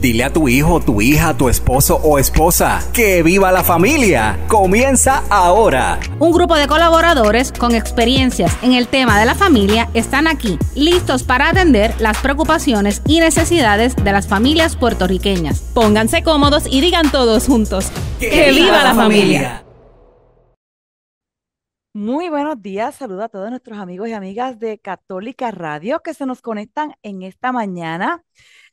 Dile a tu hijo, tu hija, tu esposo o esposa que viva la familia. Comienza ahora. Un grupo de colaboradores con experiencias en el tema de la familia están aquí, listos para atender las preocupaciones y necesidades de las familias puertorriqueñas. Pónganse cómodos y digan todos juntos, que, viva, la familia. Muy buenos días, saludo a todos nuestros amigos y amigas de Católica Radio que se nos conectan en esta mañana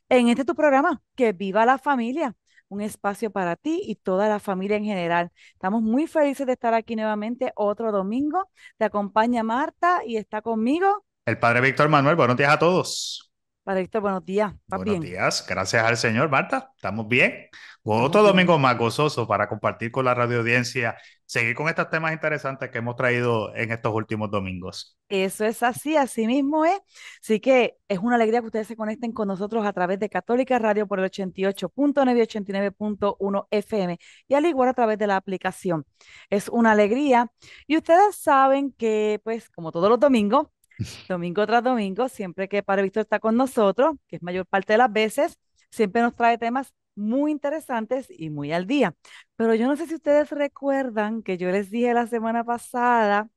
en este tu programa, que viva la familia, un espacio para ti y toda la familia en general. Estamos muy felices de estar aquí nuevamente otro domingo. Te acompaña Marta y está conmigo. El padre Víctor Manuel, buenos días a todos. Padre Víctor, buenos días. Buenos días, gracias al Señor, Marta. ¿Estamos bien? Otro domingo más gozoso para compartir con la radio audiencia, seguir con estos temas interesantes que hemos traído en estos últimos domingos. Eso es así, así mismo es. Así que es una alegría que ustedes se conecten con nosotros a través de Católica Radio por el 88.989.1 FM y al igual a través de la aplicación. Es una alegría y ustedes saben que, pues, como todos los domingos, domingo tras domingo, siempre que Padre Víctor está con nosotros, que es mayor parte de las veces, siempre nos trae temas muy interesantes y muy al día. Pero yo no sé si ustedes recuerdan que yo les dije la semana pasada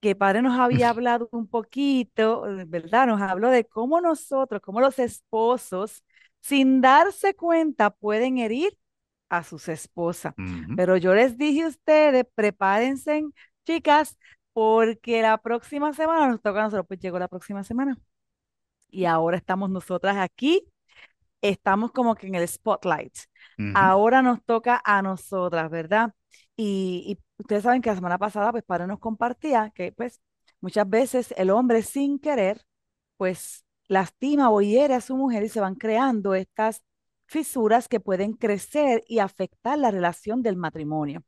que Padre nos había hablado un poquito, eh, ¿verdad? Nos habló de cómo nosotros, cómo los esposos, sin darse cuenta, pueden herir a sus esposas. Pero yo les dije a ustedes, prepárense, chicas, porque la próxima semana nos toca a nosotros, pues llegó la próxima semana. Y ahora estamos nosotras aquí estamos como que en el spotlight. Ahora nos toca a nosotras, ¿verdad? Y, ustedes saben que la semana pasada, pues Padre nos compartía que pues muchas veces el hombre sin querer, pues lastima o hiere a su mujer y se van creando estas fisuras que pueden crecer y afectar la relación del matrimonio.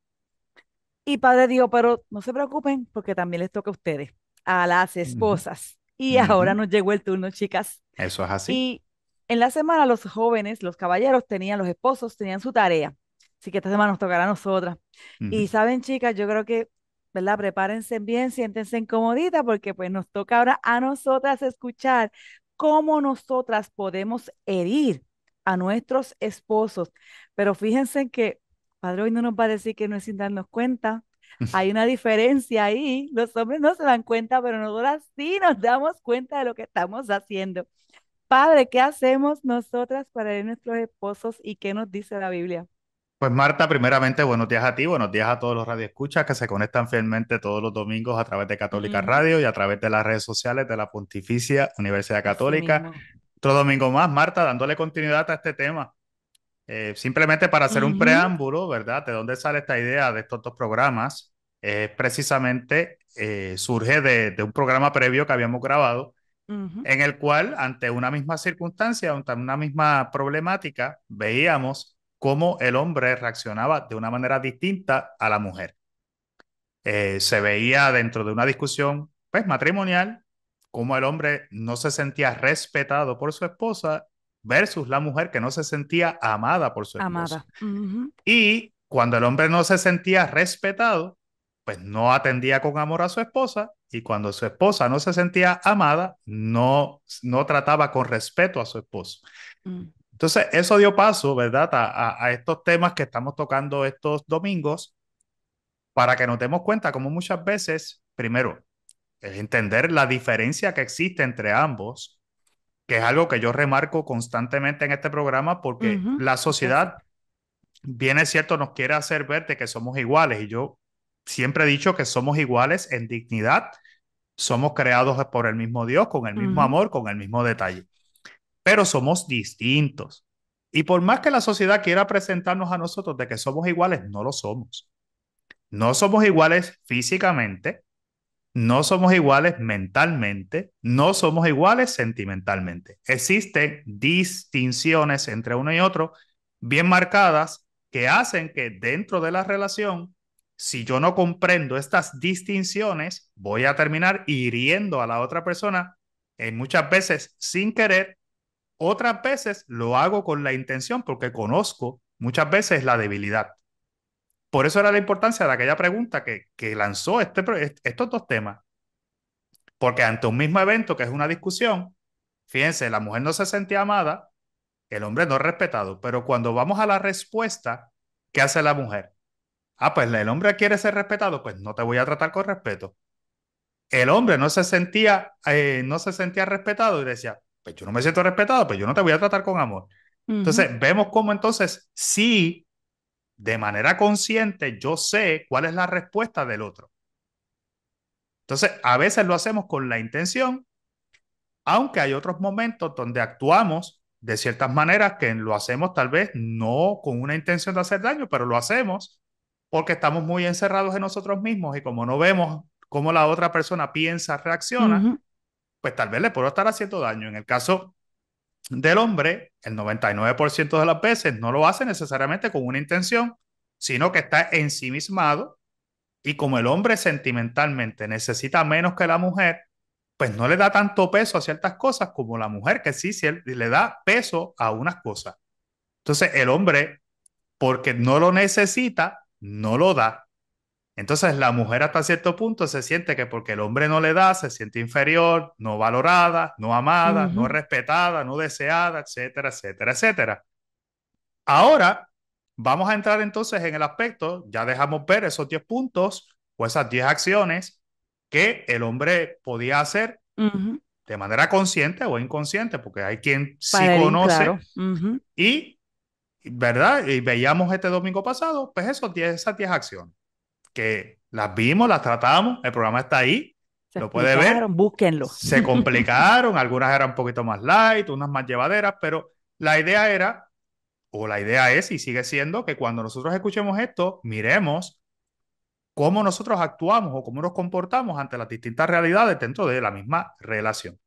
Y padre dijo, pero no se preocupen porque también les toca a ustedes, a las esposas. Y ahora nos llegó el turno, chicas. Eso es así. En la semana los jóvenes, los caballeros, tenían, los esposos tenían su tarea. Así que esta semana nos tocará a nosotras. Y saben, chicas, yo creo que, ¿verdad? Prepárense bien, siéntense incomoditas porque pues nos toca ahora a nosotras escuchar cómo nosotras podemos herir a nuestros esposos. Pero fíjense que Padre hoy no nos va a decir que no es sin darnos cuenta. Hay una diferencia ahí. Los hombres no se dan cuenta, pero nosotras sí nos damos cuenta de lo que estamos haciendo. Padre, ¿qué hacemos nosotras para ir a nuestros esposos y qué nos dice la Biblia? Pues Marta, primeramente, buenos días a ti, buenos días a todos los radioescuchas que se conectan fielmente todos los domingos a través de Católica Radio y a través de las redes sociales de la Pontificia Universidad Católica. Otro domingo más, Marta, dándole continuidad a este tema. Eh, simplemente para hacer un preámbulo, ¿verdad? De dónde sale esta idea de estos dos programas, precisamente eh, surge de, de, un programa previo que habíamos grabado en el cual ante una misma circunstancia, ante una misma problemática, veíamos cómo el hombre reaccionaba de una manera distinta a la mujer. Eh, se veía dentro de una discusión pues, matrimonial cómo el hombre no se sentía respetado por su esposa versus la mujer que no se sentía amada por su esposa. Y cuando el hombre no se sentía respetado, pues no atendía con amor a su esposa y cuando su esposa no se sentía amada, no, no trataba con respeto a su esposo. Mm. Entonces, eso dio paso, ¿verdad?, a, estos temas que estamos tocando estos domingos para que nos demos cuenta como muchas veces, primero, es entender la diferencia que existe entre ambos, que es algo que yo remarco constantemente en este programa porque la sociedad, bien es cierto, nos quiere hacer ver de que somos iguales y yo siempre he dicho que somos iguales en dignidad somos creados por el mismo Dios, con el mismo amor, con el mismo detalle. Pero somos distintos. Y por más que la sociedad quiera presentarnos a nosotros de que somos iguales, no lo somos. No somos iguales físicamente, no somos iguales mentalmente, no somos iguales sentimentalmente. Existen distinciones entre uno y otro bien marcadas que hacen que dentro de la relación si yo no comprendo estas distinciones, voy a terminar hiriendo a la otra persona en muchas veces sin querer, otras veces lo hago con la intención porque conozco muchas veces la debilidad. Por eso era la importancia de aquella pregunta que, lanzó este, estos dos temas. Porque ante un mismo evento que es una discusión, fíjense, la mujer no se sentía amada, el hombre no respetado, pero cuando vamos a la respuesta, ¿qué hace la mujer? Ah, pues el hombre quiere ser respetado, pues no te voy a tratar con respeto. El hombre no se sentía, eh, no se sentía respetado y decía, pues yo no me siento respetado, pues yo no te voy a tratar con amor. Entonces, vemos cómo entonces sí, de manera consciente, yo sé cuál es la respuesta del otro. Entonces, a veces lo hacemos con la intención, aunque hay otros momentos donde actuamos de ciertas maneras que lo hacemos tal vez no con una intención de hacer daño, pero lo hacemos porque estamos muy encerrados en nosotros mismos y como no vemos cómo la otra persona piensa, reacciona, pues tal vez le puedo estar haciendo daño. En el caso del hombre, el 99% de las veces no lo hace necesariamente con una intención, sino que está ensimismado y como el hombre sentimentalmente necesita menos que la mujer, pues no le da tanto peso a ciertas cosas como la mujer que sí, sí le da peso a unas cosas. Entonces el hombre, porque no lo necesita, no lo da. Entonces la mujer hasta cierto punto se siente que porque el hombre no le da, se siente inferior, no valorada, no amada, no respetada, no deseada, etcétera, etcétera, etcétera. Ahora vamos a entrar entonces en el aspecto, ya dejamos ver esos 10 puntos o esas 10 acciones que el hombre podía hacer de manera consciente o inconsciente, porque hay quien sí conoce y ¿verdad? Y veíamos este domingo pasado, pues eso, esas 10 acciones, que las vimos, las tratamos, el programa está ahí, lo puede ver. Búsquenlo. Se complicaron, algunas eran un poquito más light, unas más llevaderas, pero la idea era, o la idea es y sigue siendo, que cuando nosotros escuchemos esto, miremos cómo nosotros actuamos o cómo nos comportamos ante las distintas realidades dentro de la misma relación.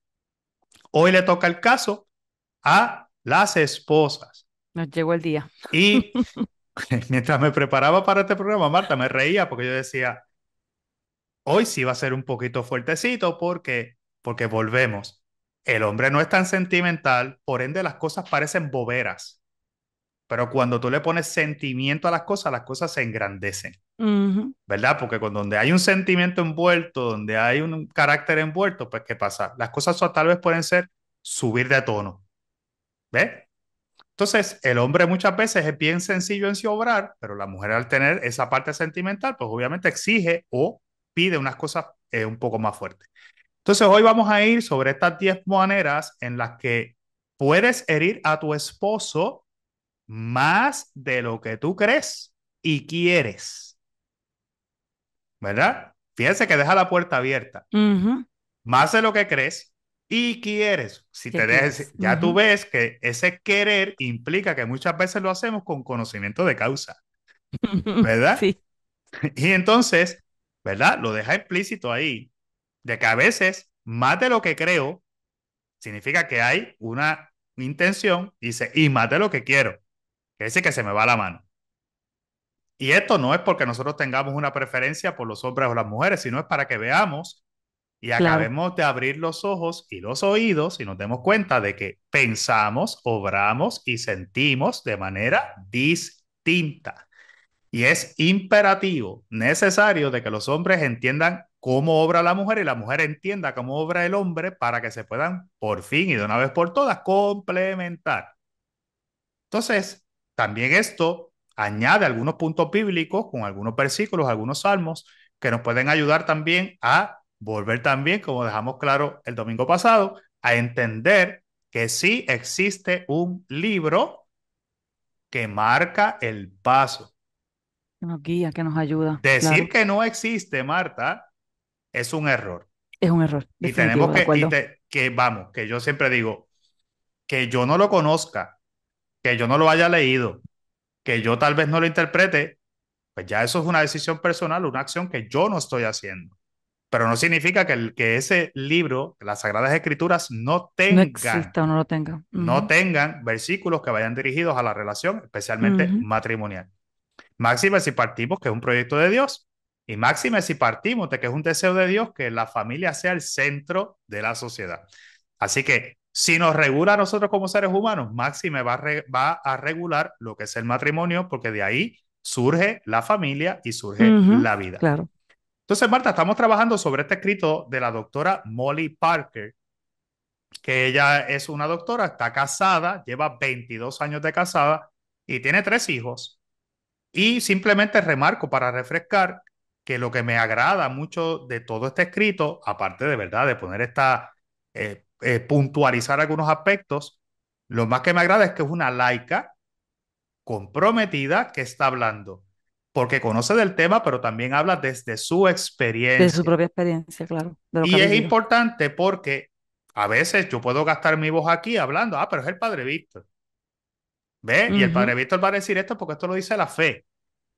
Hoy le toca el caso a las esposas. Nos llegó el día. Y mientras me preparaba para este programa, Marta, me reía porque yo decía, hoy sí va a ser un poquito fuertecito porque, porque volvemos. El hombre no es tan sentimental, por ende las cosas parecen boberas. Pero cuando tú le pones sentimiento a las cosas, las cosas se engrandecen. ¿Verdad? Porque con donde hay un sentimiento envuelto, donde hay un carácter envuelto, pues ¿qué pasa? Las cosas tal vez pueden ser subir de tono. ¿Ves? Entonces, el hombre muchas veces es bien sencillo en sí obrar, pero la mujer al tener esa parte sentimental, pues obviamente exige o pide unas cosas eh, un poco más fuertes. Entonces, hoy vamos a ir sobre estas 10 maneras en las que puedes herir a tu esposo más de lo que tú crees y quieres. ¿Verdad? Fíjense que deja la puerta abierta. Más de lo que crees y quieres. Si te ya tú ves que ese querer implica que muchas veces lo hacemos con conocimiento de causa, ¿verdad? sí. Y entonces, ¿verdad? Lo deja implícito ahí, de que a veces más de lo que creo significa que hay una intención, dice, y más de lo que quiero, que dice que se me va la mano. Y esto no es porque nosotros tengamos una preferencia por los hombres o las mujeres, sino es para que veamos y acabemos de abrir los ojos y los oídos y nos demos cuenta de que pensamos, obramos y sentimos de manera distinta. Y es imperativo, necesario de que los hombres entiendan cómo obra la mujer y la mujer entienda cómo obra el hombre para que se puedan por fin y de una vez por todas complementar. Entonces, también esto añade algunos puntos bíblicos con algunos versículos, algunos salmos que nos pueden ayudar también a volver también, como dejamos claro el domingo pasado, a entender que sí existe un libro que marca el paso. Que nos guía, que nos ayuda. Decir que no existe, Marta, es un error. Es un error. Y tenemos que, que, vamos, que yo siempre digo, que yo no lo conozca, que yo no lo haya leído, que yo tal vez no lo interprete, pues ya eso es una decisión personal, una acción que yo no estoy haciendo. Pero no significa que, ese libro, las Sagradas Escrituras, no tengan. No o no lo No tengan versículos que vayan dirigidos a la relación, especialmente matrimonial. Máxime si partimos que es un proyecto de Dios. Y máxime si partimos de que es un deseo de Dios que la familia sea el centro de la sociedad. Así que si nos regula a nosotros como seres humanos, máxime va a, regular lo que es el matrimonio, porque de ahí surge la familia y surge la vida. Claro. Entonces, Marta, estamos trabajando sobre este escrito de la doctora Molly Parker, que ella es una doctora, está casada, lleva 22 años de casada y tiene tres hijos. Y simplemente remarco para refrescar que lo que me agrada mucho de todo este escrito, aparte de verdad de poner esta, eh, eh, puntualizar algunos aspectos, lo más que me agrada es que es una laica comprometida que está hablando porque conoce del tema, pero también habla desde su experiencia. De su propia experiencia, claro. Y es importante porque a veces yo puedo gastar mi voz aquí hablando, ah, pero es el Padre Víctor. ¿Ve? Y el Padre Víctor va a decir esto porque esto lo dice la fe.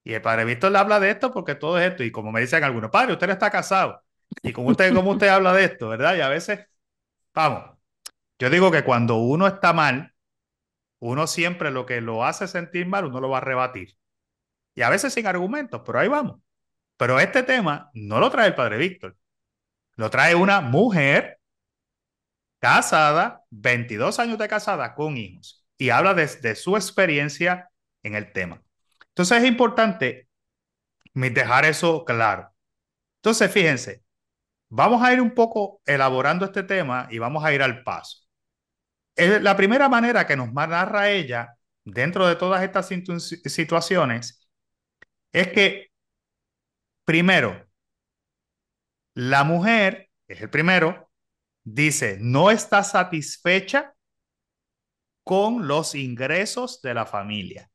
Y el Padre Víctor le habla de esto porque todo es esto. Y como me dicen algunos, Padre, usted está casado. Y como usted, como usted habla de esto, ¿verdad? Y a veces, vamos, yo digo que cuando uno está mal, uno siempre lo que lo hace sentir mal, uno lo va a rebatir y a veces sin argumentos, pero ahí vamos. Pero este tema no lo trae el padre Víctor, lo trae una mujer casada, 22 años de casada con hijos, y habla desde su experiencia en el tema. Entonces es importante dejar eso claro. Entonces, fíjense, vamos a ir un poco elaborando este tema y vamos a ir al paso. La primera manera que nos narra ella dentro de todas estas situaciones es que, primero, la mujer, que es el primero, dice, no está satisfecha con los ingresos de la familia.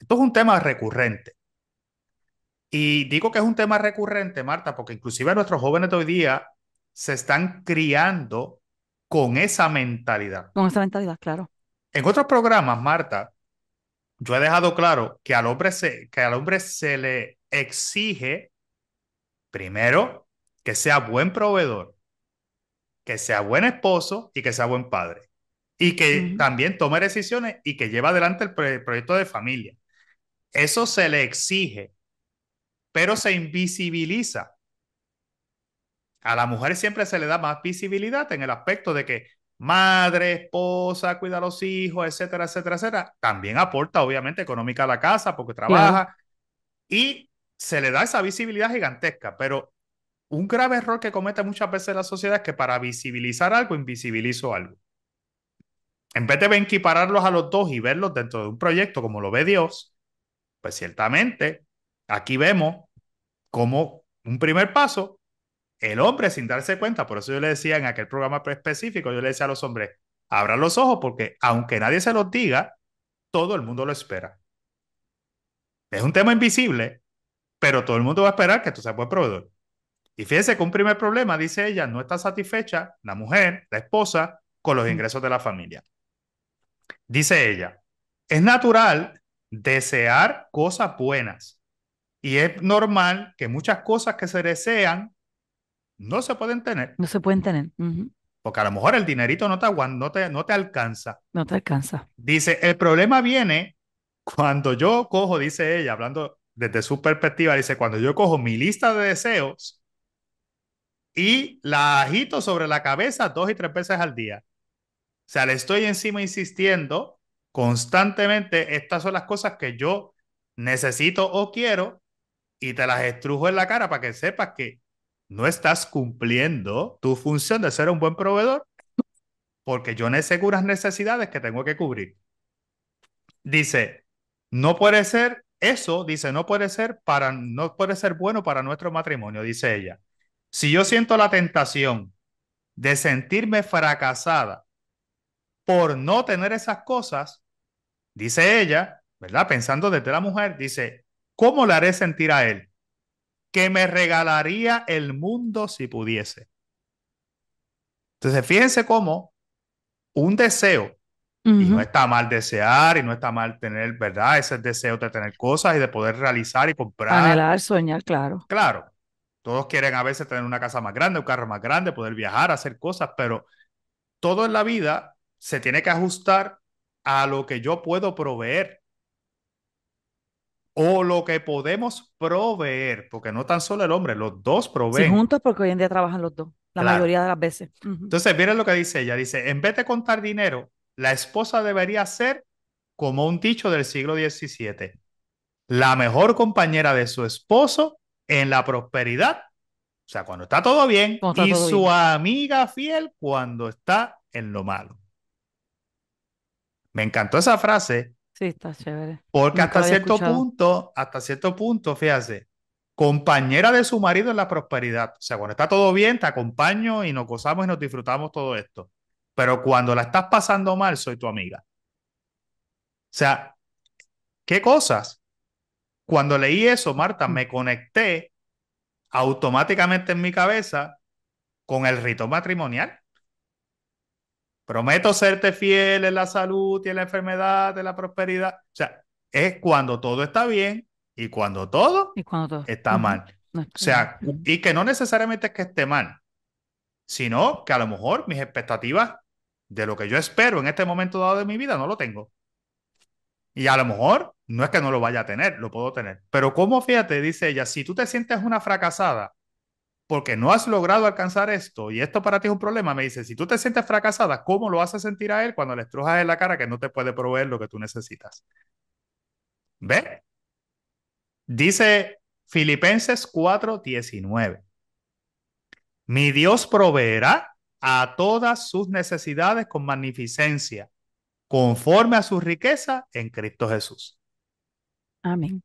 Esto es un tema recurrente. Y digo que es un tema recurrente, Marta, porque inclusive nuestros jóvenes de hoy día se están criando con esa mentalidad. Con esa mentalidad, claro. En otros programas, Marta, yo he dejado claro que al hombre se, que al hombre se le exige, primero, que sea buen proveedor, que sea buen esposo y que sea buen padre. Y que también tome decisiones y que lleve adelante el proyecto de familia. Eso se le exige, pero se invisibiliza. A la mujer siempre se le da más visibilidad en el aspecto de que madre, esposa, cuida a los hijos, etcétera, etcétera, etcétera, también aporta obviamente económica a la casa porque trabaja y se le da esa visibilidad gigantesca, pero un grave error que comete muchas veces la sociedad es que para visibilizar algo, invisibilizo algo. En vez de equipararlos a los dos y verlos dentro de un proyecto como lo ve Dios, pues ciertamente aquí vemos como un primer paso el hombre sin darse cuenta, por eso yo le decía en aquel programa específico, yo le decía a los hombres, abran los ojos porque aunque nadie se los diga, todo el mundo lo espera. Es un tema invisible, pero todo el mundo va a esperar que tú seas buen proveedor. Y fíjense que un primer problema, dice ella, no está satisfecha la mujer, la esposa, con los ingresos de la familia. Dice ella, es natural desear cosas buenas y es normal que muchas cosas que se desean no se pueden tener. No se pueden tener. Porque a lo mejor el dinerito no te, no te, no te alcanza. No te alcanza. Dice, el problema viene cuando yo cojo, dice ella, hablando desde su perspectiva, dice, cuando yo cojo mi lista de deseos y la agito sobre la cabeza dos y tres veces al día. O sea, le estoy encima insistiendo constantemente, estas son las cosas que yo necesito o quiero y te las estrujo en la cara para que sepas que no estás cumpliendo tu función de ser un buen proveedor porque yo no sé las necesidades que tengo que cubrir. Dice, no puede ser eso, dice, no puede ser para no puede ser bueno para nuestro matrimonio, dice ella. Si yo siento la tentación de sentirme fracasada por no tener esas cosas, dice ella, ¿verdad? Pensando desde la mujer, dice, ¿cómo le haré sentir a él? que me regalaría el mundo si pudiese. Entonces, fíjense cómo un deseo, y no está mal desear, y no está mal tener, ¿verdad? Ese deseo de tener cosas y de poder realizar y comprar. Anhelar, soñar, claro. Claro. Todos quieren a veces tener una casa más grande, un carro más grande, poder viajar, hacer cosas, pero todo en la vida se tiene que ajustar a lo que yo puedo proveer o lo que podemos proveer, porque no tan solo el hombre, los dos proveen. juntos porque hoy en día trabajan los dos, la mayoría de las veces. Entonces, miren lo que dice ella, dice, en vez de contar dinero, la esposa debería ser como un dicho del siglo XVII, la mejor compañera de su esposo en la prosperidad, o sea, cuando está todo bien, y su amiga fiel cuando está en lo malo. Me encantó esa frase Sí, está chévere. Porque hasta cierto punto, hasta cierto punto, fíjate, compañera de su marido en la prosperidad. O sea, cuando está todo bien, te acompaño y nos gozamos y nos disfrutamos todo esto. Pero cuando la estás pasando mal, soy tu amiga. O sea, ¿qué cosas? Cuando leí eso, Marta, me conecté automáticamente en mi cabeza con el rito matrimonial. Prometo serte fiel en la salud y en la enfermedad, en la prosperidad. O sea, es cuando todo está bien y cuando todo, está mal. O sea, y que no necesariamente es que esté mal, sino que a lo mejor mis expectativas de lo que yo espero en este momento dado de mi vida no lo tengo. Y a lo mejor no es que no lo vaya a tener, lo puedo tener. Pero como fíjate, dice ella, si tú te sientes una fracasada, porque no has logrado alcanzar esto y esto para ti es un problema, me dice, si tú te sientes fracasada, ¿cómo lo a sentir a él cuando le estrujas en la cara que no te puede proveer lo que tú necesitas? ¿Ve? Dice Filipenses 4:19. Mi Dios proveerá a todas sus necesidades con magnificencia, conforme a su riqueza en Cristo Jesús. Amén.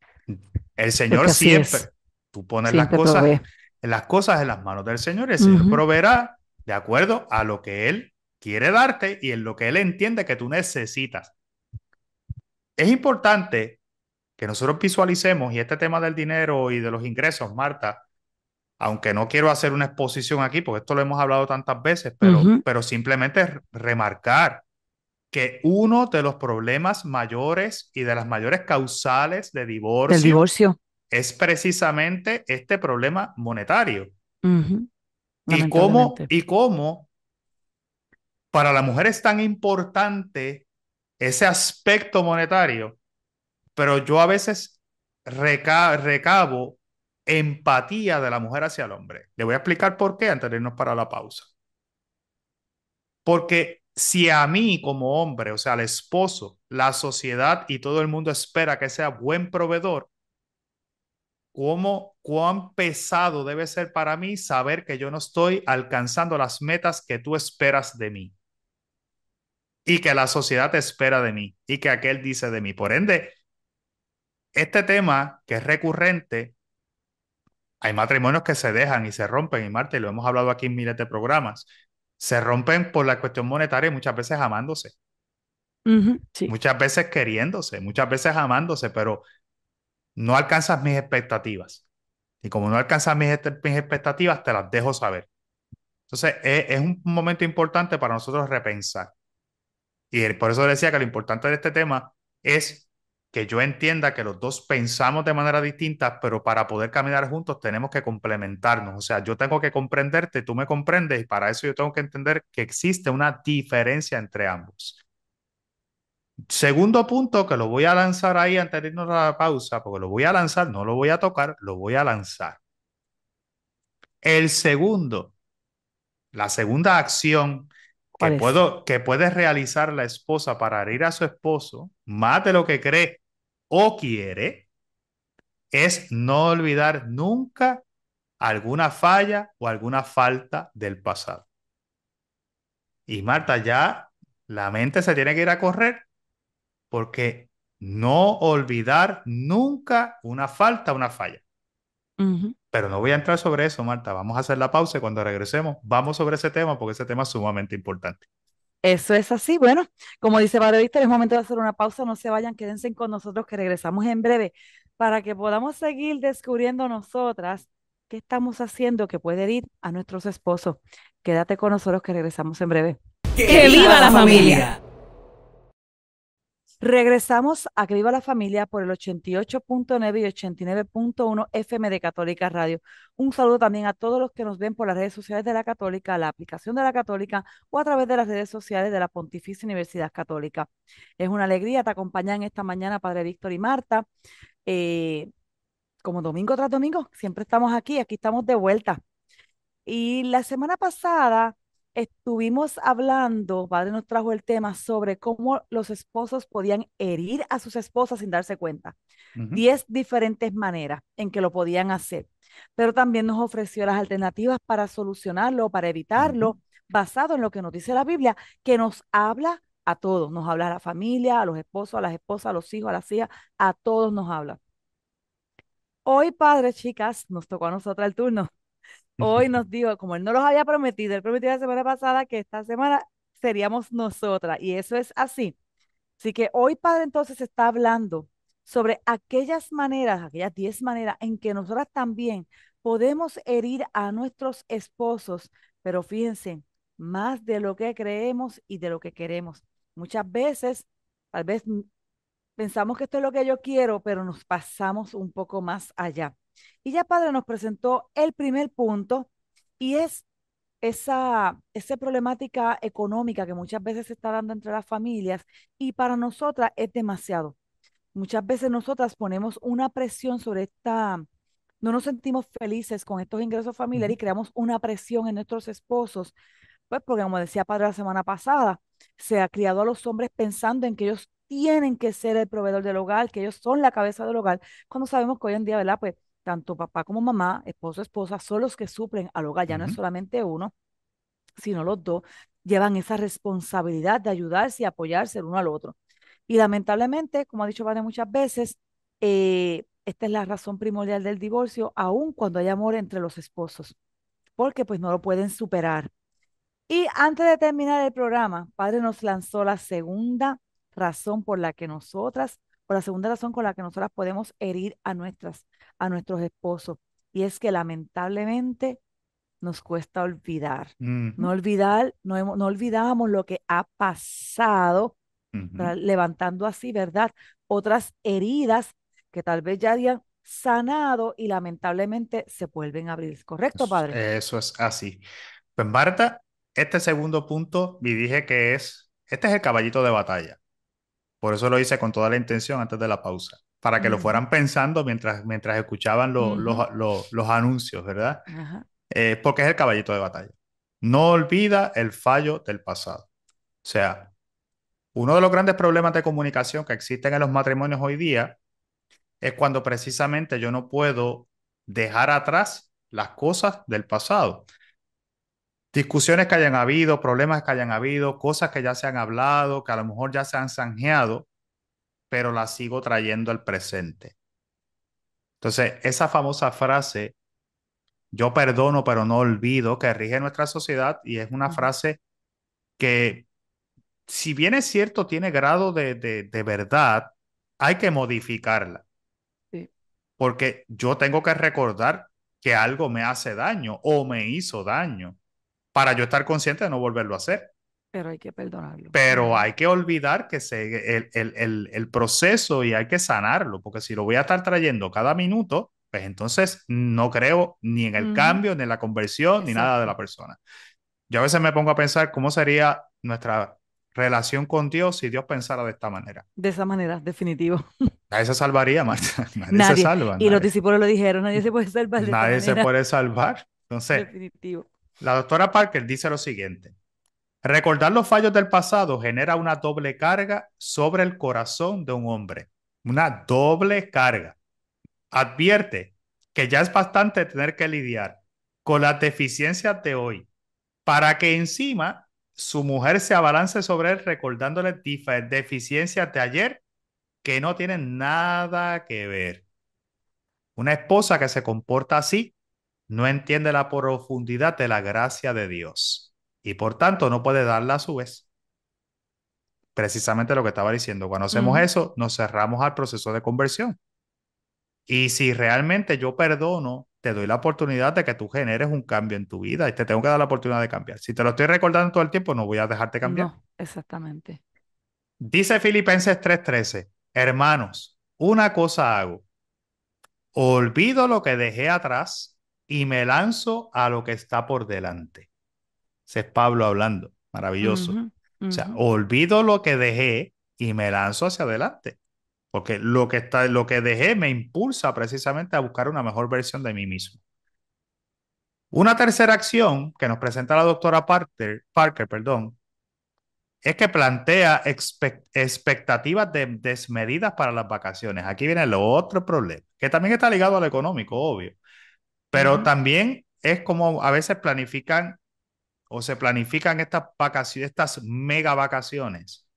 El Señor siempre, tú pones las cosas, las cosas en las manos del Señor. El Señor proveerá de acuerdo a lo que Él quiere darte y en lo que Él entiende que tú necesitas. Es importante que nosotros visualicemos, y este tema del dinero y de los ingresos, Marta, aunque no quiero hacer una exposición aquí, porque esto lo hemos hablado tantas veces, pero, pero simplemente remarcar que uno de los problemas mayores y de las mayores causales de divorcio, divorcio es precisamente este problema monetario. Y cómo, y cómo para la mujer es tan importante ese aspecto monetario, pero yo a veces recabo empatía de la mujer hacia el hombre. Le voy a explicar por qué antes de irnos para la pausa. Porque si a mí como hombre, o sea, el esposo, la sociedad y todo el mundo espera que sea buen proveedor, cómo, cuán pesado debe ser para mí saber que yo no estoy alcanzando las metas que tú esperas de mí y que la sociedad espera de mí y que aquel dice de mí. Por ende, este tema que es recurrente, hay matrimonios que se dejan y se rompen, y Marte, lo hemos hablado aquí en miles de programas, se rompen por la cuestión monetaria muchas veces amándose. Muchas veces queriéndose, muchas veces amándose, pero no alcanzas mis expectativas. Y como no alcanzas mis, este, mis expectativas, te las dejo saber. Entonces, es, un momento importante para nosotros repensar. Y por eso decía que lo importante de este tema es que yo entienda que los dos pensamos de manera distinta, pero para poder caminar juntos tenemos que complementarnos. O sea, yo tengo que comprenderte, tú me comprendes, y para eso yo tengo que entender que existe una diferencia entre ambos. Segundo punto que lo voy a lanzar ahí antes de irnos a la pausa, porque lo voy a lanzar, no lo voy a tocar, lo voy a lanzar. El segundo, la segunda acción que, puedo, que puede realizar la esposa para herir a su esposo, más de lo que cree o quiere, es no olvidar nunca alguna falla o alguna falta del pasado. Y Marta, ya la mente se tiene que ir a correr porque no olvidar nunca una falta, una falla. Pero no voy a entrar sobre eso, Marta. Vamos a hacer la pausa y cuando regresemos vamos sobre ese tema porque ese tema es sumamente importante. Eso es así. Bueno, como dice Padre Víctor, es momento de hacer una pausa. No se vayan, quédense con nosotros que regresamos en breve para que podamos seguir descubriendo nosotras qué estamos haciendo que puede herir a nuestros esposos. Quédate con nosotros que regresamos en breve. ¡Que viva la familia! Regresamos a Que Viva la Familia por el 88.9 y 89.1 FM de Católica Radio. Un saludo también a todos los que nos ven por las redes sociales de la Católica, la aplicación de la Católica o a través de las redes sociales de la Pontificia Universidad Católica. Es una alegría, te acompañan esta mañana Padre Víctor y Marta. Eh, como domingo tras domingo, siempre estamos aquí, aquí estamos de vuelta. Y la semana pasada estuvimos hablando, Padre nos trajo el tema sobre cómo los esposos podían herir a sus esposas sin darse cuenta. Diez diferentes maneras en que lo podían hacer, pero también nos ofreció las alternativas para solucionarlo, para evitarlo, basado en lo que nos dice la Biblia, que nos habla a todos, nos habla a la familia, a los esposos, a las esposas, a los hijos, a las hijas, a todos nos habla. Hoy, padre, chicas, nos tocó a nosotros el turno hoy nos dijo, como él no los había prometido, él prometió la semana pasada que esta semana seríamos nosotras. Y eso es así. Así que hoy, Padre, entonces está hablando sobre aquellas maneras, aquellas diez maneras en que nosotras también podemos herir a nuestros esposos, pero fíjense, más de lo que creemos y de lo que queremos. Muchas veces, tal vez mm, pensamos que esto es lo que yo quiero, pero nos pasamos un poco más allá. Y ya Padre nos presentó el primer punto y es esa, problemática económica que muchas veces se está dando entre las familias y para nosotras es demasiado. Muchas veces nosotras ponemos una presión sobre esta, no nos sentimos felices con estos ingresos familiares y creamos una presión en nuestros esposos, pues porque como decía Padre la semana pasada, se ha criado a los hombres pensando en que ellos tienen que ser el proveedor del hogar, que ellos son la cabeza del hogar, cuando sabemos que hoy en día, ¿verdad? Pues tanto papá como mamá, esposo, esposa, son los que suplen al hogar, ya no es solamente uno, sino los dos, llevan esa responsabilidad de ayudarse y apoyarse el uno al otro. Y lamentablemente, como ha dicho padre muchas veces, eh, esta es la razón primordial del divorcio, aun cuando hay amor entre los esposos, porque pues no lo pueden superar. Y antes de terminar el programa, Padre nos lanzó la segunda razón por la que nosotras por la segunda razón con la que nosotras podemos herir a nuestras, a nuestros esposos, y es que lamentablemente nos cuesta olvidar. No olvidar, no, hemos, no, olvidamos lo que ha pasado, levantando así, ¿verdad? Otras heridas que tal vez ya habían sanado y lamentablemente se vuelven a abrir. ¿Correcto, padre? Eso es así. Pues Marta, este segundo punto, me dije que es, este es el caballito de batalla. Por eso lo hice con toda la intención antes de la pausa, para que lo fueran pensando mientras, mientras escuchaban los, anuncios, ¿verdad? Eh, porque es el caballito de batalla. No olvida el fallo del pasado. O sea, uno de los grandes problemas de comunicación que existen en los matrimonios hoy día es cuando precisamente yo no puedo dejar atrás las cosas del pasado discusiones que hayan habido, problemas que hayan habido, cosas que ya se han hablado, que a lo mejor ya se han sanjeado pero las sigo trayendo al presente. Entonces, esa famosa frase, yo perdono pero no olvido, que rige nuestra sociedad y es una frase que, si bien es cierto, tiene grado de, de, verdad, hay que modificarla. Porque yo tengo que recordar que algo me hace daño o me hizo daño para yo estar consciente de no volverlo a hacer. Pero hay que perdonarlo. Pero hay que olvidar que se, el, el, el, proceso y hay que sanarlo, porque si lo voy a estar trayendo cada minuto, pues entonces no creo ni en el cambio, ni en la conversión, ni nada de la persona. Yo a veces me pongo a pensar cómo sería nuestra relación con Dios si Dios pensara de esta manera. De esa manera, definitivo. Nadie se salvaría, Marta. Nadie, se salva. Y los discípulos lo dijeron, nadie se puede salvar. nadie se puede salvar. Entonces, definitivo. La doctora Parker dice lo siguiente. Recordar los fallos del pasado genera una doble carga sobre el corazón de un hombre. Una doble carga. Advierte que ya es bastante tener que lidiar con las deficiencias de hoy para que encima su mujer se abalance sobre él recordándole deficiencias de ayer que no tienen nada que ver. Una esposa que se comporta así no entiende la profundidad de la gracia de Dios y por tanto no puede darla a su vez. Precisamente lo que estaba diciendo, cuando hacemos eso, nos cerramos al proceso de conversión. Y si realmente yo perdono, te doy la oportunidad de que tú generes un cambio en tu vida y te tengo que dar la oportunidad de cambiar. Si te lo estoy recordando todo el tiempo, no voy a dejarte cambiar. No, exactamente. Dice Filipenses 3:13, hermanos, una cosa hago, olvido lo que dejé atrás y me lanzo a lo que está por delante. Ese es Pablo hablando, maravilloso. O sea, olvido lo que dejé y me lanzo hacia adelante. Porque lo que, está, lo que dejé me impulsa precisamente a buscar una mejor versión de mí mismo. Una tercera acción que nos presenta la doctora Parker, Parker perdón, es que plantea expectativas de desmedidas para las vacaciones. Aquí viene el otro problema, que también está ligado al económico, obvio. Pero también es como a veces planifican o se planifican estas vacaciones, estas mega vacaciones,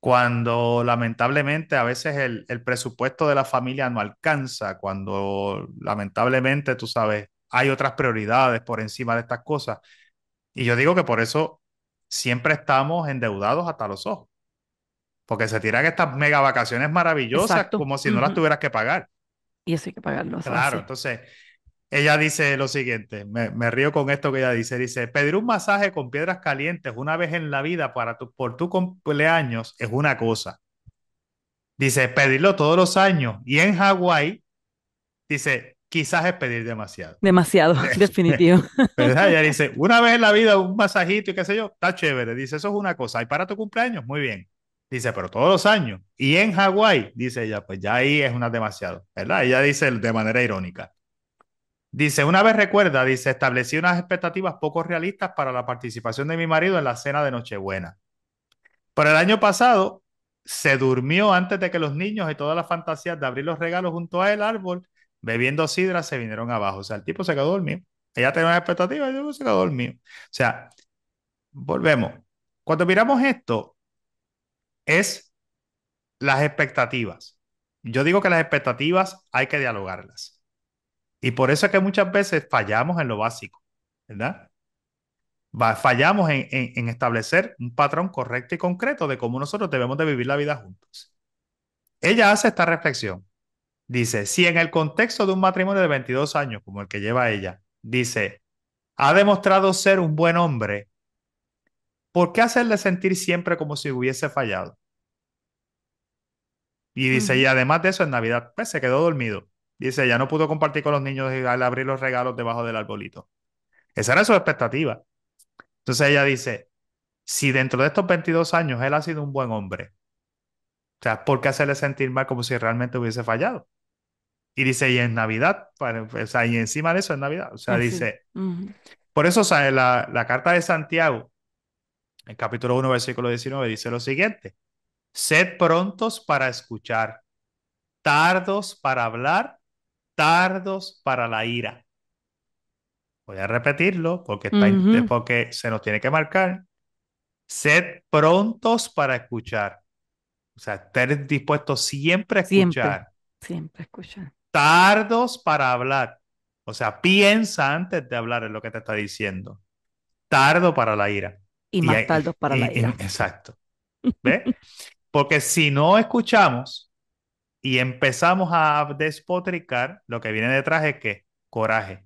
cuando lamentablemente a veces el, presupuesto de la familia no alcanza, cuando lamentablemente, tú sabes, hay otras prioridades por encima de estas cosas. Y yo digo que por eso siempre estamos endeudados hasta los ojos, porque se tiran estas mega vacaciones maravillosas como si no las tuvieras que pagar. Y eso hay que pagarlo. Claro, entonces ella dice lo siguiente, me, río con esto que ella dice, dice, pedir un masaje con piedras calientes una vez en la vida para tu, por tu cumpleaños es una cosa. Dice, pedirlo todos los años y en Hawái, dice, quizás es pedir demasiado. Demasiado, definitivo. ¿Verdad? Ella dice, una vez en la vida un masajito y qué sé yo, está chévere. Dice, eso es una cosa. ¿Y para tu cumpleaños? Muy bien. Dice, pero todos los años. Y en Hawái, dice ella, pues ya ahí es una demasiado, ¿verdad? Ella dice de manera irónica. Dice, una vez recuerda, dice, establecí unas expectativas poco realistas para la participación de mi marido en la cena de Nochebuena. Pero el año pasado se durmió antes de que los niños y todas las fantasías de abrir los regalos junto al árbol, bebiendo sidra, se vinieron abajo. O sea, el tipo se quedó dormido. Ella tenía una expectativas y el tipo se quedó dormido. O sea, volvemos. Cuando miramos esto, es las expectativas. Yo digo que las expectativas hay que dialogarlas. Y por eso es que muchas veces fallamos en lo básico, ¿verdad? Fallamos en, establecer un patrón correcto y concreto de cómo nosotros debemos de vivir la vida juntos. Ella hace esta reflexión. Dice, si en el contexto de un matrimonio de 22 años, como el que lleva ella, dice, ha demostrado ser un buen hombre, ¿por qué hacerle sentir siempre como si hubiese fallado? Y dice, y además de eso, en Navidad, pues se quedó dormido. Dice, ya no pudo compartir con los niños al abrir los regalos debajo del arbolito. Esa era su expectativa. Entonces ella dice, si dentro de estos 22 años él ha sido un buen hombre, o sea, ¿por qué hacerle sentir mal como si realmente hubiese fallado? Y dice, y en Navidad, o y encima de eso es Navidad. O sea, dice, por eso sale la, la carta de Santiago, el capítulo 1, versículo 19, dice lo siguiente, sed prontos para escuchar, tardos para hablar tardos para la ira. Voy a repetirlo porque, se nos tiene que marcar. Sed prontos para escuchar. O sea, estar dispuesto siempre a escuchar. Siempre, siempre escuchar. Tardos para hablar. O sea, piensa antes de hablar en lo que te está diciendo. Tardo para la ira. Y, más tardos para la ira. exacto. ¿Ves? Porque si no escuchamos, y empezamos a despotricar, lo que viene detrás es que coraje.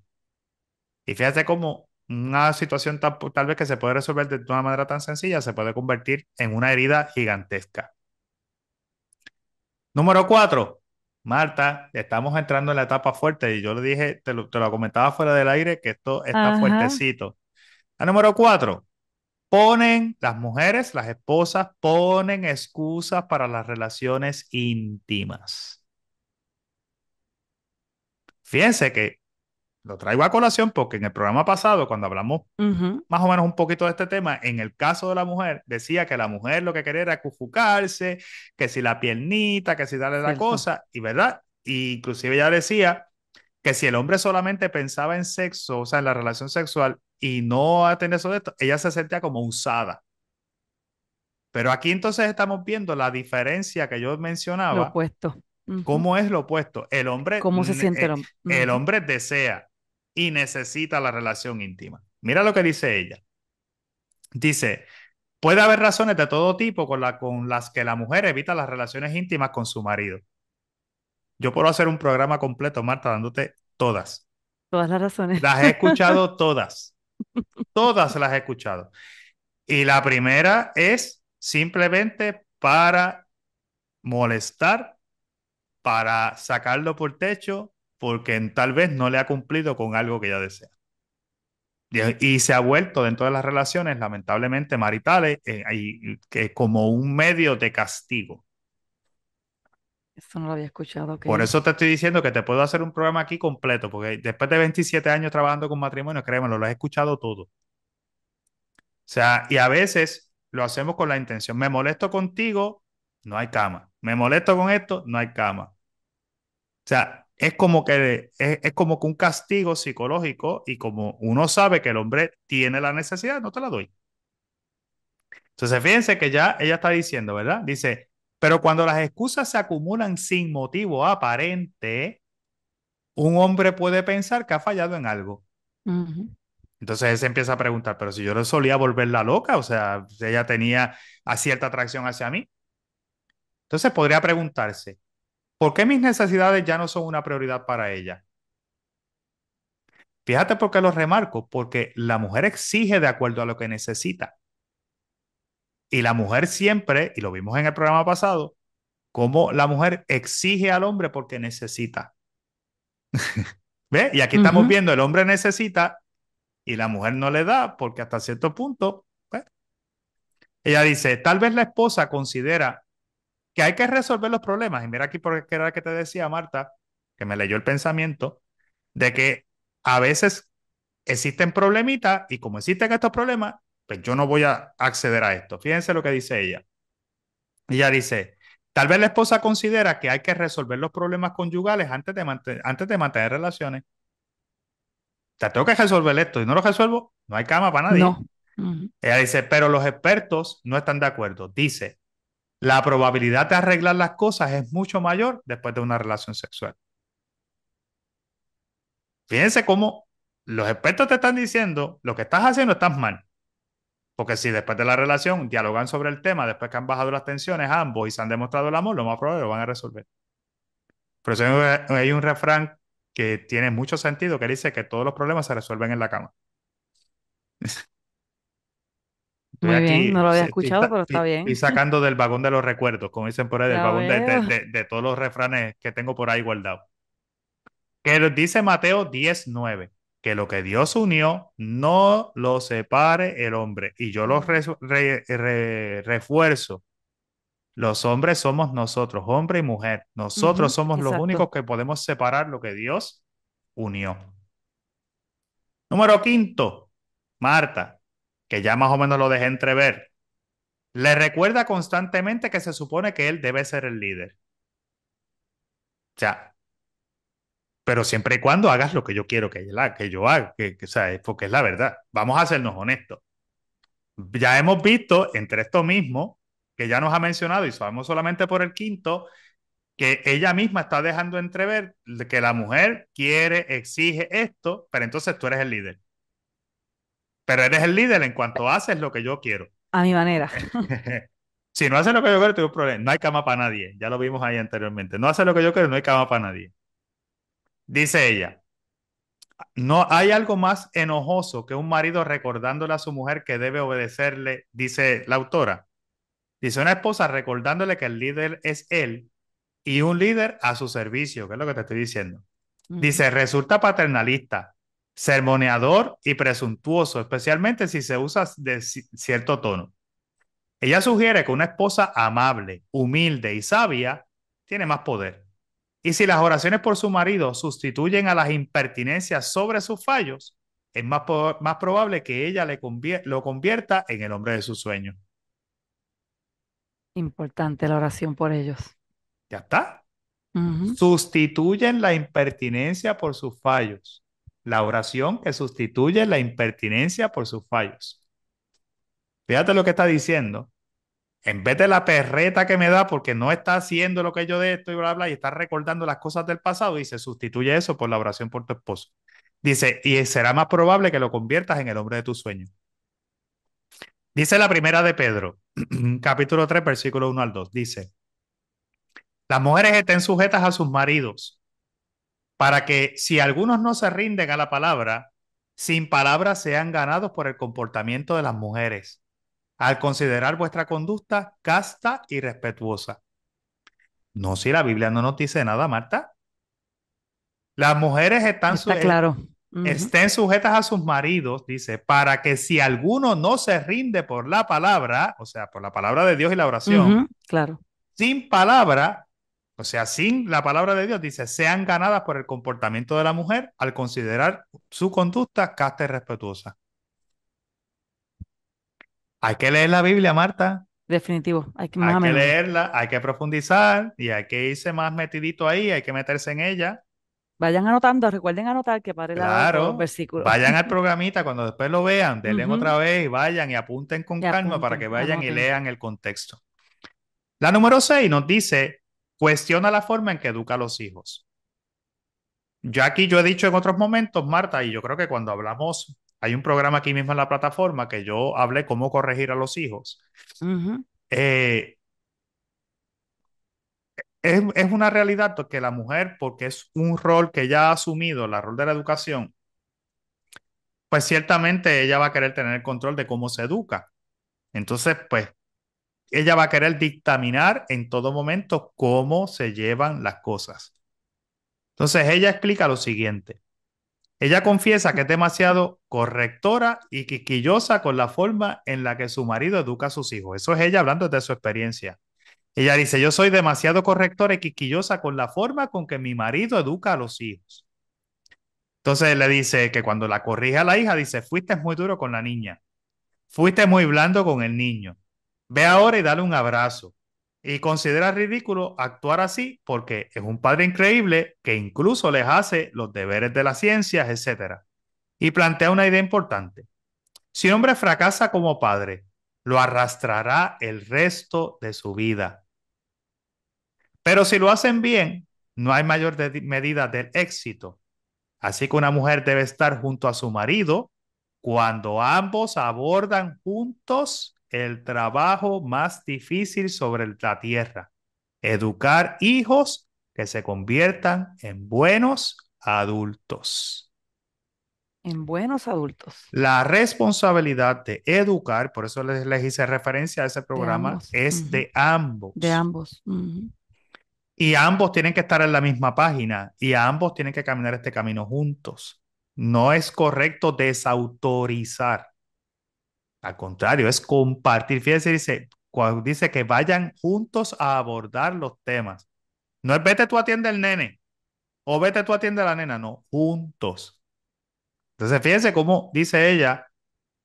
Y fíjate cómo una situación tal vez que se puede resolver de una manera tan sencilla se puede convertir en una herida gigantesca. Número cuatro, Marta, estamos entrando en la etapa fuerte y yo le dije, te lo, comentaba fuera del aire, que esto está fuertecito. La número cuatro, ponen, las mujeres, las esposas, ponen excusas para las relaciones íntimas. Fíjense que lo traigo a colación porque en el programa pasado, cuando hablamos más o menos un poquito de este tema, en el caso de la mujer, decía que la mujer lo que quería era cujucarse que si la piernita, que si darle la cosa, y verdad, inclusive ya decía que si el hombre solamente pensaba en sexo, o sea, en la relación sexual, y no atender eso de esto, ella se sentía como usada. Pero aquí entonces estamos viendo la diferencia que yo mencionaba. Lo opuesto. ¿Cómo es lo opuesto? El hombre. ¿Cómo se siente el eh, hombre? El hombre desea y necesita la relación íntima. Mira lo que dice ella. Dice, puede haber razones de todo tipo con, la, con las que la mujer evita las relaciones íntimas con su marido. Yo puedo hacer un programa completo, Marta, dándote todas. Todas las razones. Las he escuchado todas. Todas las he escuchado. Y la primera es simplemente para molestar, para sacarlo por techo, porque tal vez no le ha cumplido con algo que ella desea. Y, se ha vuelto dentro de las relaciones, lamentablemente, maritales, eh, que como un medio de castigo. Eso no lo había escuchado. Por eso te estoy diciendo que te puedo hacer un programa aquí completo, porque después de 27 años trabajando con matrimonio, créeme, lo has escuchado todo. O sea, y a veces lo hacemos con la intención, me molesto contigo, no hay cama. Me molesto con esto, no hay cama. O sea, es como que es como que un castigo psicológico y como uno sabe que el hombre tiene la necesidad, no te la doy. Entonces, fíjense que ya ella está diciendo, ¿verdad? Dice, pero cuando las excusas se acumulan sin motivo aparente, un hombre puede pensar que ha fallado en algo. Entonces él se empieza a preguntar, pero si yo le solía volverla loca, o sea, si ella tenía cierta atracción hacia mí. Entonces podría preguntarse, ¿por qué mis necesidades ya no son una prioridad para ella? Fíjate por qué lo remarco, porque la mujer exige de acuerdo a lo que necesita. Y la mujer siempre, y lo vimos en el programa pasado, cómo la mujer exige al hombre porque necesita. ¿Ve? Y aquí estamos viendo, el hombre necesita y la mujer no le da porque hasta cierto punto, pues, ella dice, tal vez la esposa considera que hay que resolver los problemas. Y mira aquí porque era que te decía Marta, que me leyó el pensamiento, de que a veces existen problemitas y como existen estos problemas, yo no voy a acceder a esto. Fíjense lo que dice ella. Ella dice, tal vez la esposa considera que hay que resolver los problemas conyugales antes de, antes de mantener relaciones. O tengo que resolver esto y no lo resuelvo, no hay cama para nadie. Ella dice, pero los expertos no están de acuerdo. Dice, la probabilidad de arreglar las cosas es mucho mayor después de una relación sexual. Fíjense cómo los expertos te están diciendo, lo que estás haciendo estás mal. Porque si después de la relación dialogan sobre el tema, después que han bajado las tensiones ambos y se han demostrado el amor, lo más probable lo van a resolver. Pero hay un refrán que tiene mucho sentido que dice que todos los problemas se resuelven en la cama. Muy bien, no lo había escuchado, pero está bien. Y sacando del vagón de los recuerdos, como dicen por ahí, del vagón de, todos los refranes que tengo por ahí guardado. Que dice Mateo 10.9 que lo que Dios unió no lo separe el hombre. Y yo lo refuerzo. Los hombres somos nosotros, hombre y mujer. Nosotros somos los únicos que podemos separar lo que Dios unió. Número quinto, Marta, que ya más o menos lo dejé entrever, le recuerda constantemente que se supone que él debe ser el líder. O sea, pero siempre y cuando hagas lo que yo quiero que, yo haga, que, que porque es la verdad. Vamos a hacernos honestos. Ya hemos visto entre esto mismo, que ya nos ha mencionado y sabemos solamente por el quinto, que ella misma está dejando entrever que la mujer quiere, exige esto, pero entonces tú eres el líder. Pero eres el líder en cuanto haces lo que yo quiero. A mi manera. si no haces lo que yo quiero, tengo un problema. No hay cama para nadie. Ya lo vimos ahí anteriormente. No haces lo que yo quiero, no hay cama para nadie. Dice ella, no hay algo más enojoso que un marido recordándole a su mujer que debe obedecerle, dice la autora. Dice una esposa recordándole que el líder es él y un líder a su servicio, que es lo que te estoy diciendo. Dice, resulta paternalista, sermoneador y presuntuoso, especialmente si se usa de cierto tono. Ella sugiere que una esposa amable, humilde y sabia tiene más poder. Y si las oraciones por su marido sustituyen a las impertinencias sobre sus fallos, es más, probable que ella lo convierta en el hombre de su sueño. Importante la oración por ellos. Ya está. Sustituyen la impertinencia por sus fallos. La oración que sustituye la impertinencia por sus fallos. Fíjate lo que está diciendo en vez de la perreta que me da porque no está haciendo lo que yo de esto y bla, bla, y está recordando las cosas del pasado, dice, sustituye eso por la oración por tu esposo. Dice, y será más probable que lo conviertas en el hombre de tu sueño. Dice la primera de Pedro, capítulo 3, versículo 1 al 2, dice, las mujeres estén sujetas a sus maridos, para que si algunos no se rinden a la palabra, sin palabras sean ganados por el comportamiento de las mujeres al considerar vuestra conducta casta y respetuosa. No, si la Biblia no nos dice nada, Marta. Las mujeres están, claro. estén sujetas a sus maridos, dice, para que si alguno no se rinde por la palabra, o sea, por la palabra de Dios y la oración, claro. sin palabra, o sea, sin la palabra de Dios, dice, sean ganadas por el comportamiento de la mujer al considerar su conducta casta y respetuosa. Hay que leer la Biblia, Marta. Definitivo, hay que, leerla, hay que profundizar y hay que irse más metidito ahí, hay que meterse en ella. Vayan anotando, recuerden anotar que para el versículo. Vayan al programita cuando después lo vean, denle otra vez y vayan y apunten con calma para que vayan y lean el contexto. La número 6 nos dice, cuestiona la forma en que educa a los hijos. Yo aquí yo he dicho en otros momentos, Marta, y yo creo que cuando hablamos hay un programa aquí mismo en la plataforma que yo hablé cómo corregir a los hijos. Eh, es, es, una realidad que la mujer, porque es un rol que ya ha asumido, el rol de la educación, pues ciertamente ella va a querer tener el control de cómo se educa. Entonces, pues ella va a querer dictaminar en todo momento cómo se llevan las cosas. Entonces ella explica lo siguiente. Ella confiesa que es demasiado correctora y quisquillosa con la forma en la que su marido educa a sus hijos. Eso es ella hablando de su experiencia. Ella dice, yo soy demasiado correctora y quisquillosa con la forma con que mi marido educa a los hijos. Entonces le dice que cuando la corrige a la hija, dice, fuiste muy duro con la niña, fuiste muy blando con el niño, ve ahora y dale un abrazo. Y considera ridículo actuar así porque es un padre increíble que incluso les hace los deberes de las ciencias, etc. Y plantea una idea importante. Si un hombre fracasa como padre, lo arrastrará el resto de su vida. Pero si lo hacen bien, no hay mayor medida del éxito. Así que una mujer debe estar junto a su marido cuando ambos abordan juntos el trabajo más difícil sobre la tierra, educar hijos que se conviertan en buenos adultos. En buenos adultos. La responsabilidad de educar, por eso les, hice referencia a ese programa, es de ambos. De ambos. Y ambos tienen que estar en la misma página y ambos tienen que caminar este camino juntos. No es correcto desautorizar. Al contrario, es compartir. Fíjense, dice, cuando dice que vayan juntos a abordar los temas. No es vete tú atiende al nene o vete tú atiende a la nena, no, juntos. Entonces, fíjense cómo dice ella,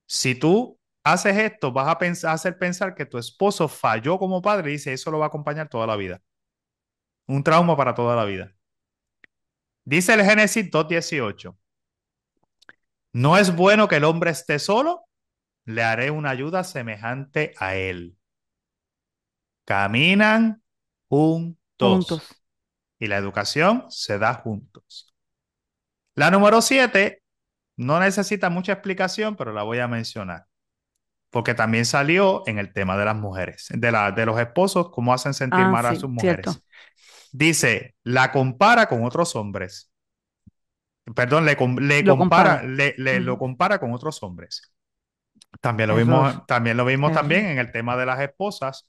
si tú haces esto, vas a hacer pensar que tu esposo falló como padre dice, eso lo va a acompañar toda la vida. Un trauma para toda la vida. Dice el Génesis 2.18, no es bueno que el hombre esté solo le haré una ayuda semejante a él. Caminan juntos. Y la educación se da juntos. La número siete no necesita mucha explicación, pero la voy a mencionar. Porque también salió en el tema de las mujeres, de, la, de los esposos, cómo hacen sentir ah, mal a sus mujeres. Dice, la compara con otros hombres. Perdón, le, compara, Le, lo compara con otros hombres. También lo vimos, también, lo vimos también en el tema de las esposas,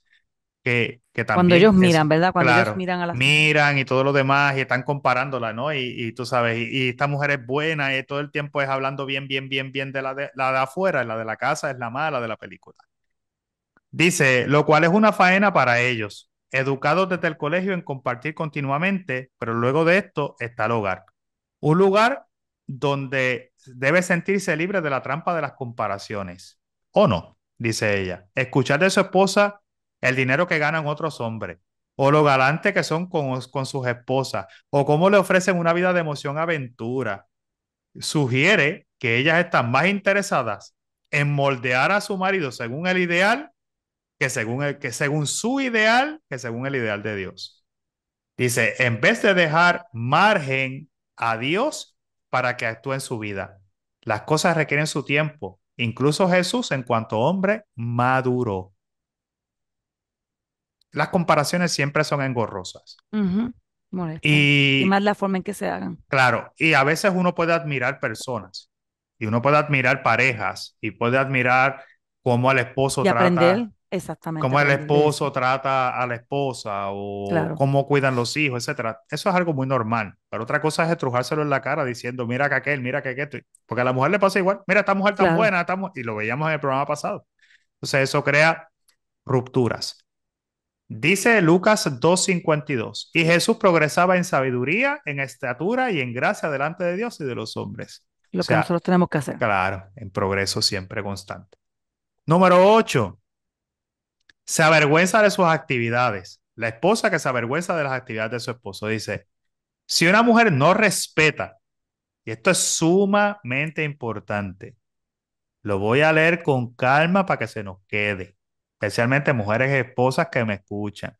que, Cuando ellos miran, ¿verdad? Cuando ellos miran a las... Miran y todo lo demás y están comparándola, ¿no? Y, tú sabes, y, esta mujer es buena y eh, todo el tiempo es hablando bien, bien, bien, bien de la de, la de afuera, la de la casa es la mala de la película. Dice, lo cual es una faena para ellos, educados desde el colegio en compartir continuamente, pero luego de esto está el hogar. Un lugar donde debe sentirse libre de la trampa de las comparaciones ¿O no? Dice ella. Escuchar de su esposa el dinero que ganan otros hombres, o lo galante que son con, sus esposas, o cómo le ofrecen una vida de emoción aventura. Sugiere que ellas están más interesadas en moldear a su marido según el ideal que según, que según su ideal que según el ideal de Dios. Dice, en vez de dejar margen a Dios para que actúe en su vida, las cosas requieren su tiempo, Incluso Jesús, en cuanto hombre, maduró. Las comparaciones siempre son engorrosas. y, más la forma en que se hagan. Claro, y a veces uno puede admirar personas, y uno puede admirar parejas, y puede admirar cómo al esposo y trata. Exactamente. Cómo el esposo trata a la esposa o cómo cuidan los hijos, etcétera. Eso es algo muy normal. Pero otra cosa es estrujárselo en la cara diciendo, mira que aquel, mira que estoy Porque a la mujer le pasa igual. Mira, esta mujer tan buena, estamos... y lo veíamos en el programa pasado. Entonces eso crea rupturas. Dice Lucas 2.52, y Jesús progresaba en sabiduría, en estatura y en gracia delante de Dios y de los hombres. Lo que nosotros tenemos que hacer. Claro, en progreso siempre constante. Número 8, se avergüenza de sus actividades. La esposa que se avergüenza de las actividades de su esposo dice, si una mujer no respeta, y esto es sumamente importante, lo voy a leer con calma para que se nos quede, especialmente mujeres y esposas que me escuchan.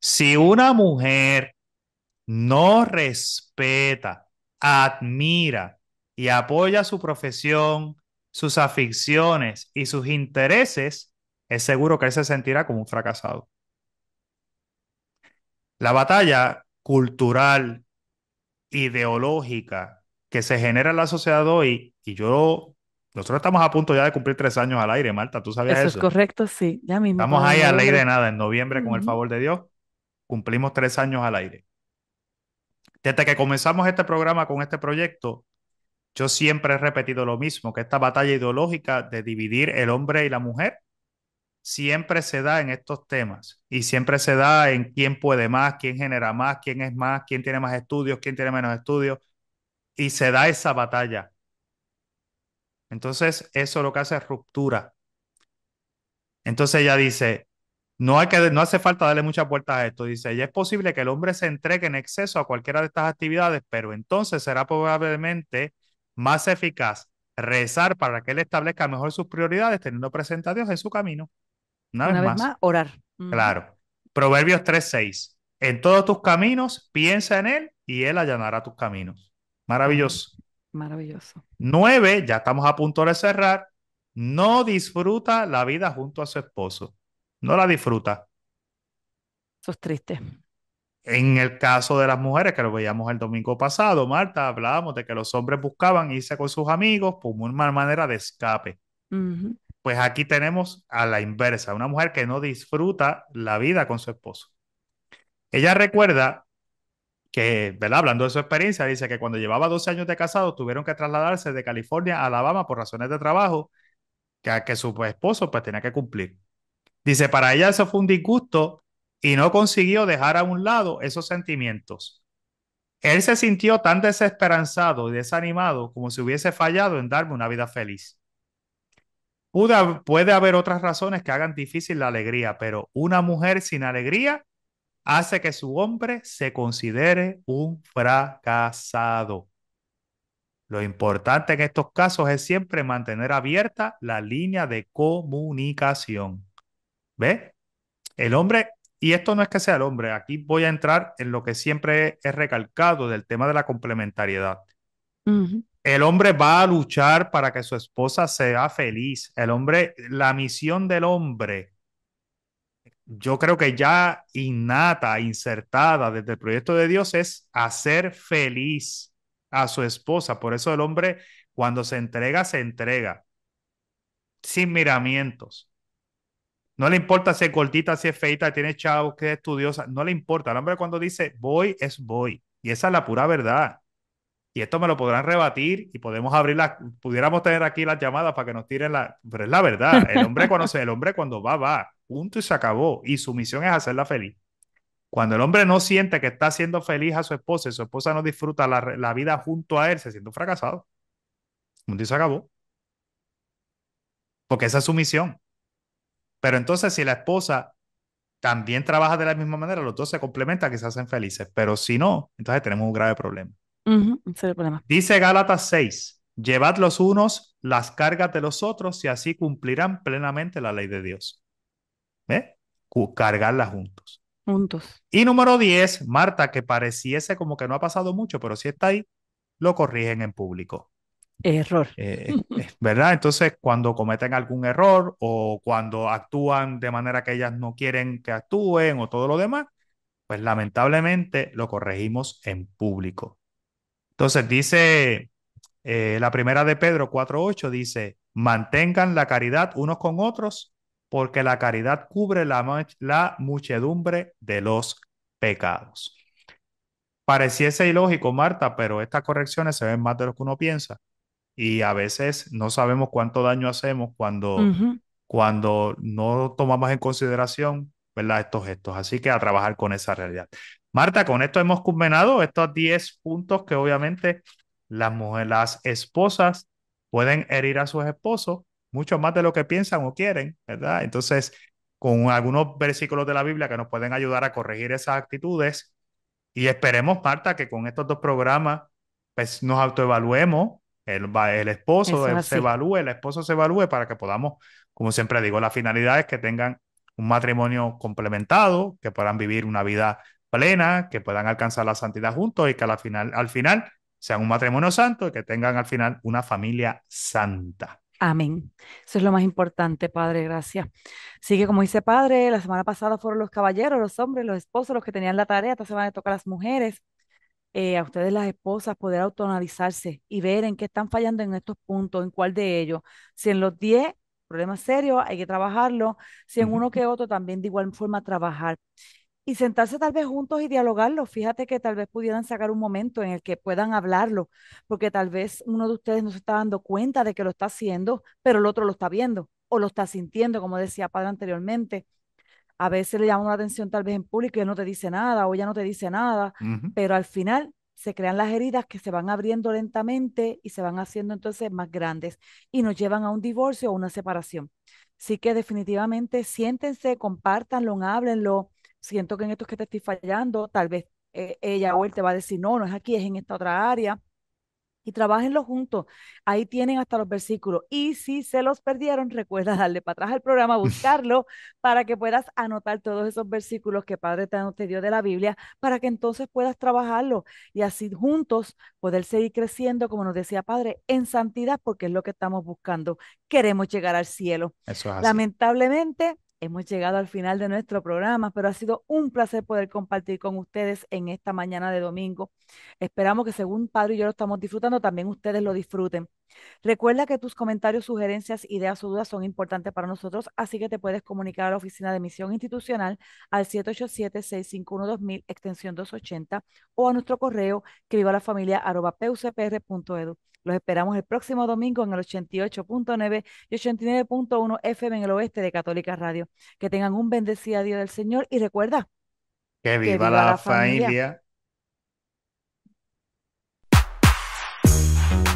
Si una mujer no respeta, admira y apoya su profesión, sus aficiones y sus intereses, es seguro que él se sentirá como un fracasado. La batalla cultural, ideológica que se genera en la sociedad hoy, y yo, nosotros estamos a punto ya de cumplir tres años al aire, Marta, ¿tú sabías eso? Eso es correcto, sí, ya mismo. Estamos ahí al aire nada, en noviembre, con el favor de Dios, cumplimos tres años al aire. Desde que comenzamos este programa con este proyecto, yo siempre he repetido lo mismo, que esta batalla ideológica de dividir el hombre y la mujer siempre se da en estos temas y siempre se da en quién puede más, quién genera más, quién es más, quién tiene más estudios, quién tiene menos estudios y se da esa batalla. Entonces, eso lo que hace es ruptura. Entonces ella dice, no, hay que, no hace falta darle muchas vueltas a esto. Dice, ya es posible que el hombre se entregue en exceso a cualquiera de estas actividades, pero entonces será probablemente más eficaz rezar para que él establezca mejor sus prioridades, teniendo presente a Dios en su camino. Una, más. orar. Claro. Proverbios 3:6. En todos tus caminos, piensa en Él y Él allanará tus caminos. Maravilloso. Maravilloso. Nueve, ya estamos a punto de cerrar. No disfruta la vida junto a su esposo. No la disfruta. Eso es triste. En el caso de las mujeres, que lo veíamos el domingo pasado, Marta, hablábamos de que los hombres buscaban irse con sus amigos por una manera de escape. Pues aquí tenemos a la inversa, una mujer que no disfruta la vida con su esposo. Ella recuerda que, ¿verdad? Hablando de su experiencia, dice que cuando llevaba 12 años de casado tuvieron que trasladarse de California a Alabama por razones de trabajo que, que su esposo pues tenía que cumplir. Dice, para ella eso fue un disgusto y no consiguió dejar a un lado esos sentimientos. Él se sintió tan desesperanzado y desanimado como si hubiese fallado en darme una vida feliz puede haber otras razones que hagan difícil la alegría, pero una mujer sin alegría hace que su hombre se considere un fracasado. Lo importante en estos casos es siempre mantener abierta la línea de comunicación. ¿Ve? El hombre, y esto no es que sea el hombre, aquí voy a entrar en lo que siempre he recalcado del tema de la complementariedad el hombre va a luchar para que su esposa sea feliz. El hombre, la misión del hombre, yo creo que ya innata, insertada desde el proyecto de Dios es hacer feliz a su esposa. Por eso el hombre cuando se entrega, se entrega. Sin miramientos. No le importa si es cortita, si es feita, tiene chavos, que es estudiosa. No le importa. El hombre cuando dice voy, es voy. Y esa es la pura verdad. Y esto me lo podrán rebatir y podemos abrir pudiéramos tener aquí las llamadas para que nos tiren la, pero es la verdad, el hombre cuando el hombre cuando va, va, Junto y se acabó. Y su misión es hacerla feliz. Cuando el hombre no siente que está haciendo feliz a su esposa y su esposa no disfruta la, vida junto a él, se siente fracasado. Punto y se acabó. Porque esa es su misión. Pero entonces si la esposa también trabaja de la misma manera, los dos se complementan que se hacen felices. Pero si no, entonces tenemos un grave problema. Dice Gálatas 6, llevad los unos las cargas de los otros y así cumplirán plenamente la ley de Dios. Cargarlas juntos. Juntos. Y número 10, Marta, que pareciese como que no ha pasado mucho, pero si está ahí, lo corrigen en público. Error. Eh, eh, eh, ¿Verdad? Entonces, cuando cometen algún error o cuando actúan de manera que ellas no quieren que actúen o todo lo demás, pues lamentablemente lo corregimos en público. Entonces dice eh, la primera de Pedro 4.8, dice, mantengan la caridad unos con otros, porque la caridad cubre la, muchedumbre de los pecados. Pareciese ilógico, Marta, pero estas correcciones se ven más de lo que uno piensa. Y a veces no sabemos cuánto daño hacemos cuando, cuando no tomamos en consideración ¿verdad? estos gestos. Así que a trabajar con esa realidad. Marta, con esto hemos culminado estos 10 puntos que obviamente las esposas pueden herir a sus esposos mucho más de lo que piensan o quieren, ¿verdad? Entonces, con algunos versículos de la Biblia que nos pueden ayudar a corregir esas actitudes y esperemos, Marta, que con estos dos programas pues, nos autoevaluemos, el, el esposo se evalúe, el esposo se evalúe para que podamos, como siempre digo, la finalidad es que tengan un matrimonio complementado, que puedan vivir una vida que puedan alcanzar la santidad juntos y que al final, al final sean un matrimonio santo y que tengan al final una familia santa. Amén. Eso es lo más importante, Padre, gracias. sigue que como dice Padre, la semana pasada fueron los caballeros, los hombres, los esposos los que tenían la tarea, esta semana toca a las mujeres. Eh, a ustedes las esposas poder autoanalizarse y ver en qué están fallando en estos puntos, en cuál de ellos. Si en los 10, problemas serios, hay que trabajarlo. Si en uno que otro, también de igual forma trabajar y sentarse tal vez juntos y dialogarlo. Fíjate que tal vez pudieran sacar un momento en el que puedan hablarlo, porque tal vez uno de ustedes no se está dando cuenta de que lo está haciendo, pero el otro lo está viendo o lo está sintiendo, como decía Padre anteriormente. A veces le llama la atención tal vez en público y no te dice nada o ella no te dice nada, pero al final se crean las heridas que se van abriendo lentamente y se van haciendo entonces más grandes y nos llevan a un divorcio o una separación. Así que definitivamente siéntense, compártanlo, háblenlo, siento que en esto que te estoy fallando, tal vez eh, ella o él te va a decir, no, no es aquí, es en esta otra área. Y trabajenlo juntos. Ahí tienen hasta los versículos. Y si se los perdieron, recuerda darle para atrás al programa, buscarlo, para que puedas anotar todos esos versículos que Padre te dio de la Biblia, para que entonces puedas trabajarlo y así juntos poder seguir creciendo, como nos decía Padre, en santidad, porque es lo que estamos buscando. Queremos llegar al cielo. Eso es Lamentablemente, Hemos llegado al final de nuestro programa, pero ha sido un placer poder compartir con ustedes en esta mañana de domingo. Esperamos que según Padre y yo lo estamos disfrutando, también ustedes lo disfruten. Recuerda que tus comentarios, sugerencias, ideas o dudas son importantes para nosotros, así que te puedes comunicar a la Oficina de Misión Institucional al 787-651-2000, extensión 280, o a nuestro correo que viva la familia arroba los esperamos el próximo domingo en el 88.9 y 89.1 FM en el oeste de Católica Radio. Que tengan un bendecido día del Señor y recuerda. Que viva, la, familia.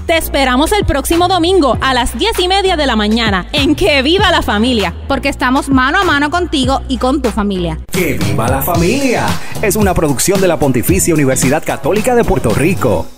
Te esperamos el próximo domingo a las 10 y media de la mañana en Que Viva la Familia, porque estamos mano a mano contigo y con tu familia. ¡Que Viva la Familia! Es una producción de la Pontificia Universidad Católica de Puerto Rico.